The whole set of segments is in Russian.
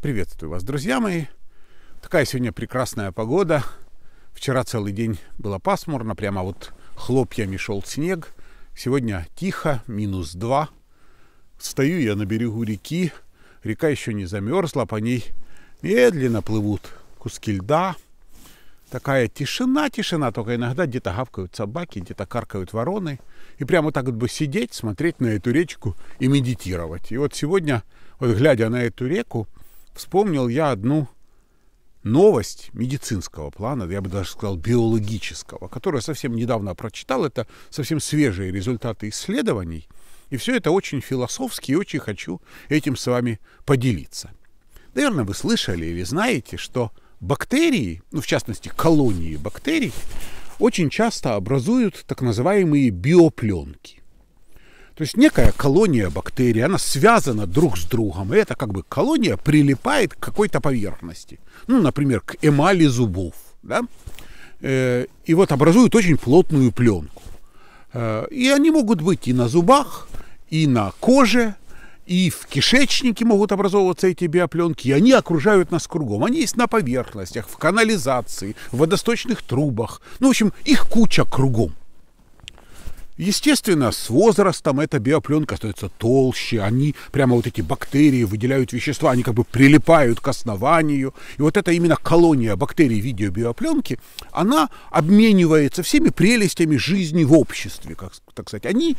Приветствую вас, друзья мои. Такая сегодня прекрасная погода. Вчера целый день было пасмурно, прямо вот хлопьями шел снег. Сегодня тихо, минус два. Стою я на берегу реки. Река еще не замерзла, по ней медленно плывут куски льда. Такая тишина, тишина, только иногда где-то гавкают собаки, где-то каркают вороны. И прямо так вот бы сидеть, смотреть на эту речку и медитировать. И вот сегодня, вот глядя на эту реку, вспомнил я одну новость медицинского плана, я бы даже сказал биологического, которую совсем недавно прочитал. Это совсем свежие результаты исследований. И все это очень философски, и очень хочу этим с вами поделиться. Наверное, вы слышали или знаете, что бактерии, ну, в частности, колонии бактерий, очень часто образуют так называемые биопленки. То есть некая колония бактерий, она связана друг с другом, и эта как бы колония прилипает к какой-то поверхности. Ну, например, к эмали зубов, да? Э, и вот образуют очень плотную пленку. Э, и они могут быть и на зубах, и на коже, и в кишечнике могут образовываться эти биопленки, и они окружают нас кругом. Они есть на поверхностях, в канализации, в водосточных трубах. Ну, в общем, их куча кругом. Естественно, с возрастом эта биопленка становится толще, они, прямо вот эти бактерии выделяют вещества, они как бы прилипают к основанию. И вот эта именно колония бактерий в биопленки, она обменивается всеми прелестями жизни в обществе, как, так сказать. Они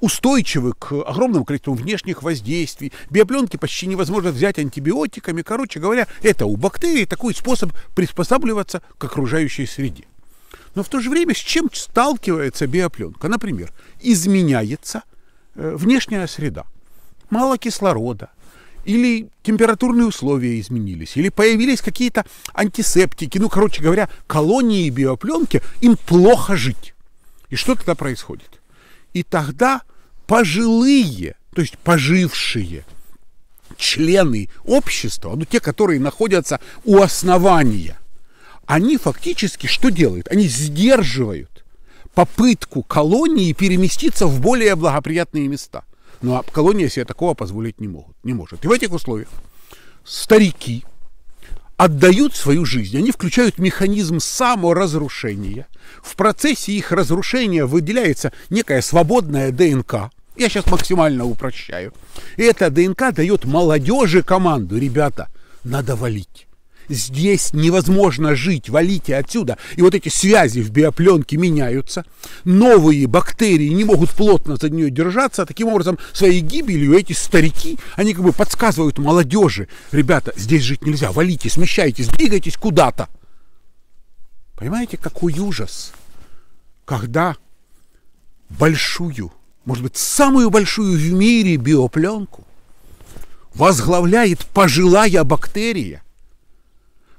устойчивы к огромному количеству внешних воздействий. Биопленки почти невозможно взять антибиотиками. Короче говоря, это у бактерий такой способ приспосабливаться к окружающей среде. Но в то же время с чем сталкивается биопленка? Например, изменяется э, внешняя среда. Мало кислорода, или температурные условия изменились, или появились какие-то антисептики, ну, короче говоря, колонии биопленки, им плохо жить. И что тогда происходит? И тогда пожилые, то есть пожившие члены общества, ну, те, которые находятся у основания они фактически что делают? Они сдерживают попытку колонии переместиться в более благоприятные места. Ну а колония себе такого позволить не, могут, не может. И в этих условиях старики отдают свою жизнь, они включают механизм саморазрушения. В процессе их разрушения выделяется некая свободная ДНК. Я сейчас максимально упрощаю. И эта ДНК дает молодежи команду, ребята, надо валить здесь невозможно жить, валите отсюда. И вот эти связи в биопленке меняются, новые бактерии не могут плотно за нее держаться, а таким образом своей гибелью эти старики, они как бы подсказывают молодежи, ребята, здесь жить нельзя, валите, смещайтесь, двигайтесь куда-то. Понимаете, какой ужас, когда большую, может быть, самую большую в мире биопленку возглавляет пожилая бактерия –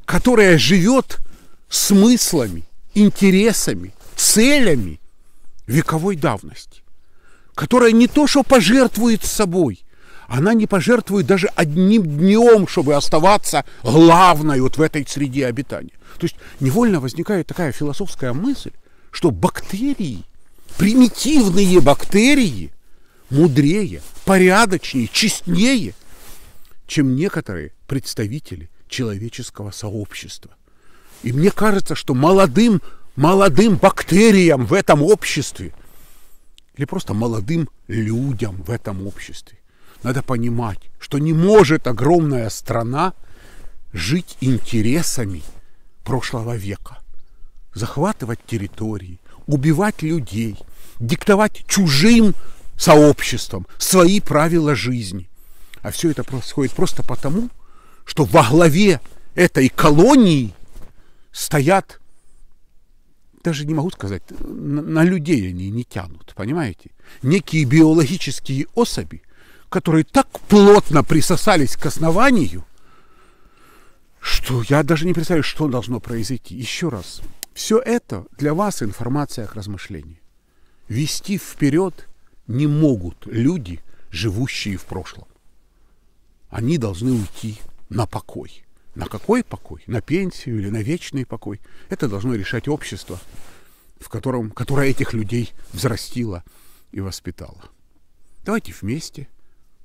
которая живет смыслами, интересами, целями вековой давности, которая не то что пожертвует собой, она не пожертвует даже одним днем, чтобы оставаться главной вот в этой среде обитания. То есть невольно возникает такая философская мысль, что бактерии, примитивные бактерии, мудрее, порядочнее, честнее, чем некоторые представители человеческого сообщества. И мне кажется, что молодым, молодым бактериям в этом обществе, или просто молодым людям в этом обществе, надо понимать, что не может огромная страна жить интересами прошлого века, захватывать территории, убивать людей, диктовать чужим сообществом свои правила жизни. А все это происходит просто потому, что во главе этой колонии стоят, даже не могу сказать, на, на людей они не тянут, понимаете? Некие биологические особи, которые так плотно присосались к основанию, что я даже не представляю, что должно произойти. Еще раз, все это для вас информация к размышлению. Вести вперед не могут люди, живущие в прошлом. Они должны уйти на покой. На какой покой? На пенсию или на вечный покой? Это должно решать общество, в котором, которое этих людей взрастило и воспитало. Давайте вместе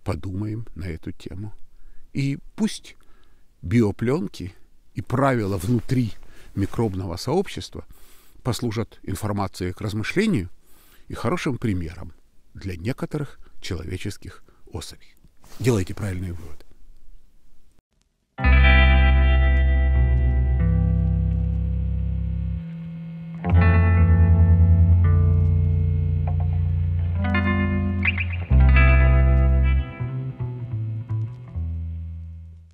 подумаем на эту тему. И пусть биопленки и правила внутри микробного сообщества послужат информацией к размышлению и хорошим примером для некоторых человеческих особей. Делайте правильные выводы.